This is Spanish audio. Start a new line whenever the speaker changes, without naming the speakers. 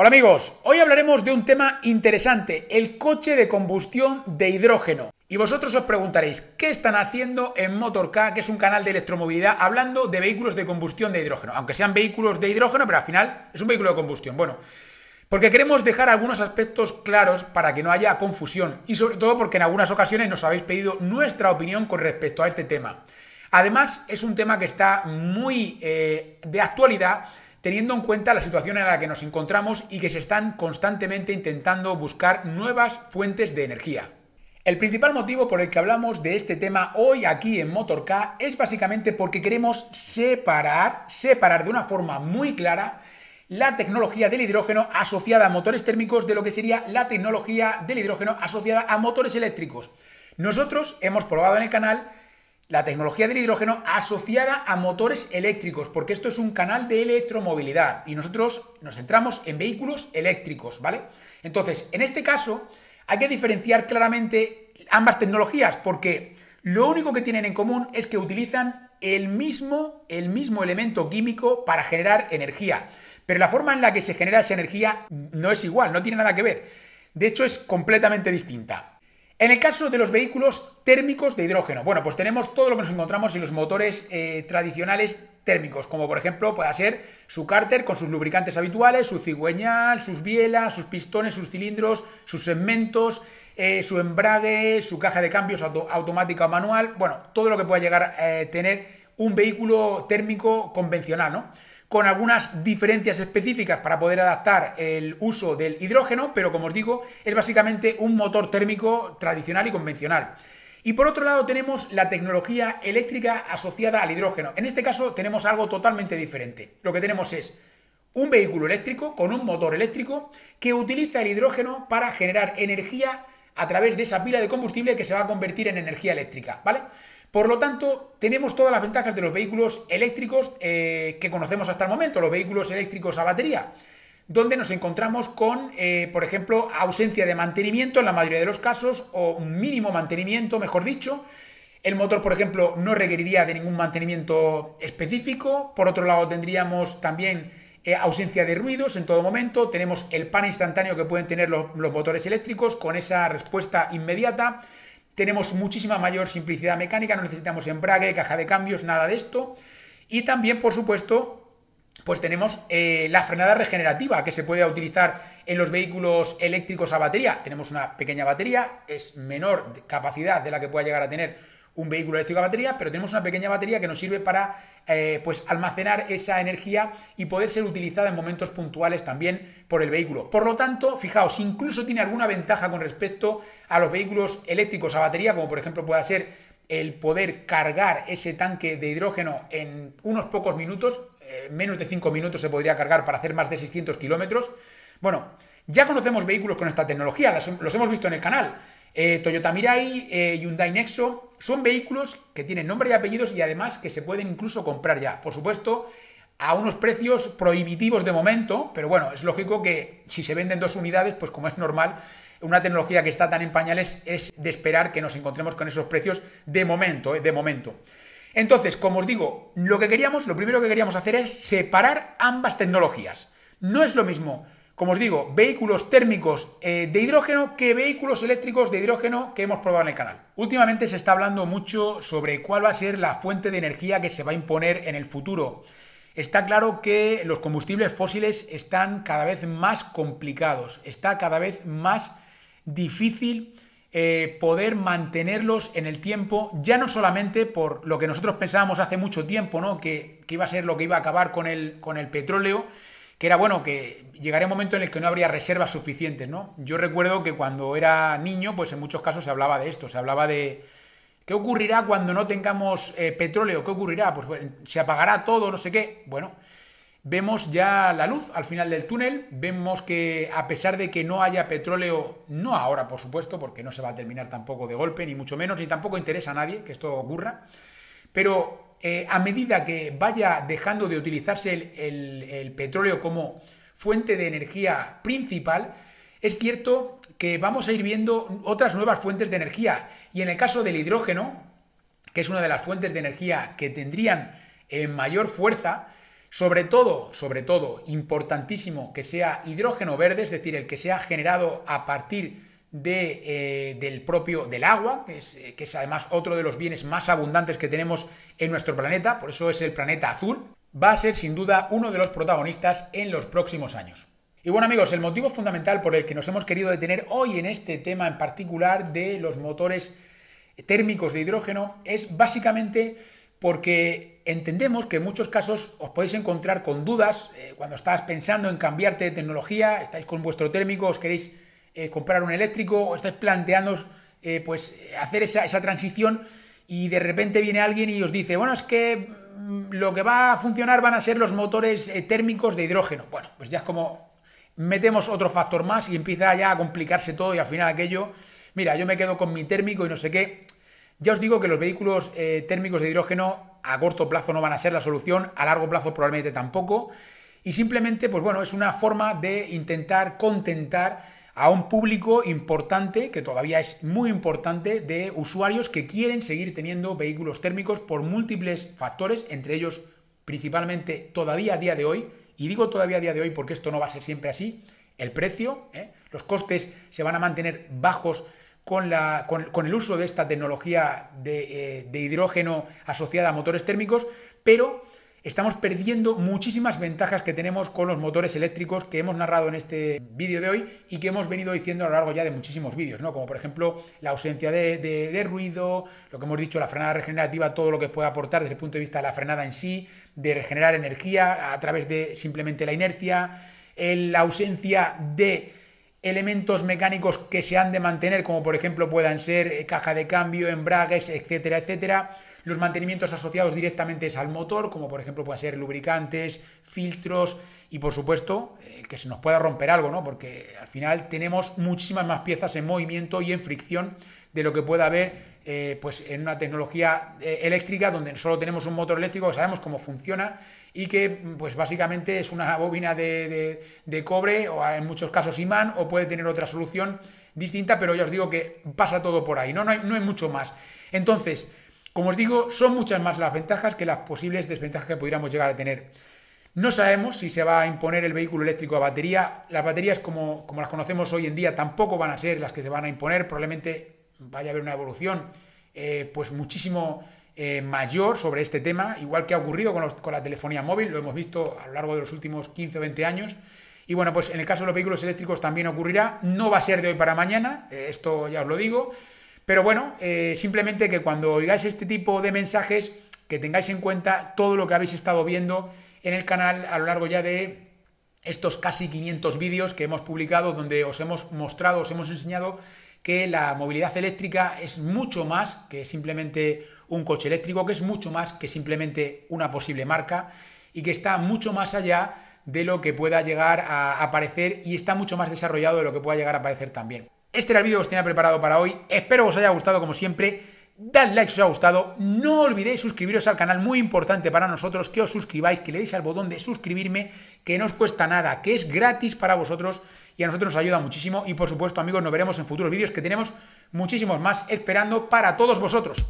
Hola amigos, hoy hablaremos de un tema interesante, el coche de combustión de hidrógeno. Y vosotros os preguntaréis, ¿qué están haciendo en MotorK, que es un canal de electromovilidad, hablando de vehículos de combustión de hidrógeno? Aunque sean vehículos de hidrógeno, pero al final es un vehículo de combustión. Bueno, porque queremos dejar algunos aspectos claros para que no haya confusión y sobre todo porque en algunas ocasiones nos habéis pedido nuestra opinión con respecto a este tema. Además, es un tema que está muy eh, de actualidad teniendo en cuenta la situación en la que nos encontramos y que se están constantemente intentando buscar nuevas fuentes de energía. El principal motivo por el que hablamos de este tema hoy aquí en Motorca es básicamente porque queremos separar, separar de una forma muy clara la tecnología del hidrógeno asociada a motores térmicos de lo que sería la tecnología del hidrógeno asociada a motores eléctricos. Nosotros hemos probado en el canal la tecnología del hidrógeno asociada a motores eléctricos, porque esto es un canal de electromovilidad y nosotros nos centramos en vehículos eléctricos, ¿vale? Entonces, en este caso, hay que diferenciar claramente ambas tecnologías, porque lo único que tienen en común es que utilizan el mismo, el mismo elemento químico para generar energía, pero la forma en la que se genera esa energía no es igual, no tiene nada que ver. De hecho, es completamente distinta. En el caso de los vehículos térmicos de hidrógeno, bueno, pues tenemos todo lo que nos encontramos en los motores eh, tradicionales térmicos, como por ejemplo puede ser su cárter con sus lubricantes habituales, su cigüeñal, sus bielas, sus pistones, sus cilindros, sus segmentos, eh, su embrague, su caja de cambios automática o manual, bueno, todo lo que pueda llegar a eh, tener un vehículo térmico convencional, ¿no? con algunas diferencias específicas para poder adaptar el uso del hidrógeno, pero como os digo, es básicamente un motor térmico tradicional y convencional. Y por otro lado tenemos la tecnología eléctrica asociada al hidrógeno. En este caso tenemos algo totalmente diferente. Lo que tenemos es un vehículo eléctrico con un motor eléctrico que utiliza el hidrógeno para generar energía a través de esa pila de combustible que se va a convertir en energía eléctrica, ¿vale? Por lo tanto, tenemos todas las ventajas de los vehículos eléctricos eh, que conocemos hasta el momento, los vehículos eléctricos a batería, donde nos encontramos con, eh, por ejemplo, ausencia de mantenimiento en la mayoría de los casos, o un mínimo mantenimiento, mejor dicho, el motor, por ejemplo, no requeriría de ningún mantenimiento específico. Por otro lado, tendríamos también eh, ausencia de ruidos en todo momento. Tenemos el pan instantáneo que pueden tener los, motores eléctricos con esa respuesta inmediata tenemos muchísima mayor simplicidad mecánica, no necesitamos embrague, caja de cambios, nada de esto. Y también, por supuesto, pues tenemos eh, la frenada regenerativa que se puede utilizar en los vehículos eléctricos a batería. Tenemos una pequeña batería, es menor capacidad de la que pueda llegar a tener un vehículo eléctrico a batería, pero tenemos una pequeña batería que nos sirve para eh, pues almacenar esa energía y poder ser utilizada en momentos puntuales también por el vehículo. Por lo tanto, fijaos, incluso tiene alguna ventaja con respecto a los vehículos eléctricos a batería, como por ejemplo pueda ser el poder cargar ese tanque de hidrógeno en unos pocos minutos, eh, menos de 5 minutos se podría cargar para hacer más de 600 kilómetros. Bueno, ya conocemos vehículos con esta tecnología, los, hemos visto en el canal. Eh, Toyota Mirai, Hyundai Nexo, son vehículos que tienen nombre y apellidos y además que se pueden incluso comprar ya. Por supuesto, a unos precios prohibitivos de momento, pero bueno, es lógico que si se venden dos unidades, pues como es normal, una tecnología que está tan en pañales es de esperar que nos encontremos con esos precios de momento, eh, de momento. Entonces, como os digo, lo que queríamos, lo primero que queríamos hacer es separar ambas tecnologías. No es lo mismo como os digo, vehículos térmicos eh, de hidrógeno que vehículos eléctricos de hidrógeno que hemos probado en el canal. Últimamente se está hablando mucho sobre cuál va a ser la fuente de energía que se va a imponer en el futuro. Está claro que los combustibles fósiles están cada vez más complicados, está cada vez más difícil eh, poder mantenerlos en el tiempo, ya no solamente por lo que nosotros pensábamos hace mucho tiempo, ¿no? que, iba a ser lo que iba a acabar con el, con el petróleo, que era bueno, que llegaría un momento en el que no habría reservas suficientes, ¿no? Yo recuerdo que cuando era niño, pues en muchos casos se hablaba de esto, se hablaba de ¿qué ocurrirá cuando no tengamos eh, petróleo? ¿Qué ocurrirá? Pues se apagará todo, no sé qué. Bueno, vemos ya la luz al final del túnel, vemos que a pesar de que no haya petróleo, no ahora por supuesto, porque no se va a terminar tampoco de golpe, ni mucho menos, ni tampoco interesa a nadie que esto ocurra, pero eh, a medida que vaya dejando de utilizarse el, petróleo como fuente de energía principal, es cierto que vamos a ir viendo otras nuevas fuentes de energía. Y en el caso del hidrógeno, que es una de las fuentes de energía que tendrían eh, mayor fuerza, sobre todo, sobre todo, importantísimo que sea hidrógeno verde, es decir, el que sea generado a partir de, eh, del propio del agua, eh, que es, además otro de los bienes más abundantes que tenemos en nuestro planeta, por eso es el planeta azul, va a ser sin duda uno de los protagonistas en los próximos años. Y bueno amigos, el motivo fundamental por el que nos hemos querido detener hoy en este tema en particular de los motores térmicos de hidrógeno es básicamente porque entendemos que en muchos casos os podéis encontrar con dudas eh, cuando estás pensando en cambiarte de tecnología, estáis con vuestro térmico, os queréis eh, comprar un eléctrico o estáis planteando eh, pues, hacer esa, transición y de repente viene alguien y os dice, bueno, es que mm, lo que va a funcionar van a ser los motores eh, térmicos de hidrógeno. Bueno, pues ya es como metemos otro factor más y empieza ya a complicarse todo y al final aquello, mira, yo me quedo con mi térmico y no sé qué. Ya os digo que los vehículos térmicos de hidrógeno a corto plazo no van a ser la solución, a largo plazo probablemente tampoco. Y simplemente, pues bueno, es una forma de intentar contentar a un público importante, que todavía es muy importante, de usuarios que quieren seguir teniendo vehículos térmicos por múltiples factores, entre ellos principalmente todavía a día de hoy, y digo todavía a día de hoy porque esto no va a ser siempre así, el precio, ¿eh? los costes se van a mantener bajos con, la, con, el uso de esta tecnología de, eh, de hidrógeno asociada a motores térmicos, pero estamos perdiendo muchísimas ventajas que tenemos con los motores eléctricos que hemos narrado en este vídeo de hoy y que hemos venido diciendo a lo largo ya de muchísimos vídeos, ¿no? Como por ejemplo la ausencia de, ruido, lo que hemos dicho, la frenada regenerativa, todo lo que puede aportar desde el punto de vista de la frenada en sí, de regenerar energía a través de simplemente la inercia, la ausencia de elementos mecánicos que se han de mantener, como por ejemplo puedan ser eh, caja de cambio, embragues, etcétera, etcétera. Los mantenimientos asociados directamente al motor, como por ejemplo pueden ser lubricantes, filtros y por supuesto eh, que se nos pueda romper algo, ¿no? Porque al final tenemos muchísimas más piezas en movimiento y en fricción de lo que pueda haber eh, pues en una tecnología eléctrica donde solo tenemos un motor eléctrico, sabemos cómo funciona y que pues básicamente es una bobina de, cobre o en muchos casos imán o puede tener otra solución distinta, pero ya os digo que pasa todo por ahí, no, no hay, mucho más. Entonces, como os digo, son muchas más las ventajas que las posibles desventajas que pudiéramos llegar a tener. No sabemos si se va a imponer el vehículo eléctrico a batería. Las baterías como, como las conocemos hoy en día tampoco van a ser las que se van a imponer. Probablemente vaya a haber una evolución eh, pues muchísimo eh, mayor sobre este tema, igual que ha ocurrido con, la telefonía móvil, lo hemos visto a lo largo de los últimos 15 o 20 años. Y bueno, pues en el caso de los vehículos eléctricos también ocurrirá, no va a ser de hoy para mañana, eh, esto ya os lo digo, pero bueno, eh, simplemente que cuando oigáis este tipo de mensajes, que tengáis en cuenta todo lo que habéis estado viendo en el canal a lo largo ya de estos casi 500 vídeos que hemos publicado, donde os hemos mostrado, os hemos enseñado que la movilidad eléctrica es mucho más que simplemente un coche eléctrico, que es mucho más que simplemente una posible marca y que está mucho más allá de lo que pueda llegar a aparecer y está mucho más desarrollado de lo que pueda llegar a aparecer también. Este era el vídeo que os tenía preparado para hoy. Espero os haya gustado como siempre. Dad like si os ha gustado, no olvidéis suscribiros al canal, muy importante para nosotros que os suscribáis, que le deis al botón de suscribirme, que no os cuesta nada, que es gratis para vosotros y a nosotros nos ayuda muchísimo. Y por supuesto amigos, nos veremos en futuros vídeos que tenemos muchísimos más esperando para todos vosotros.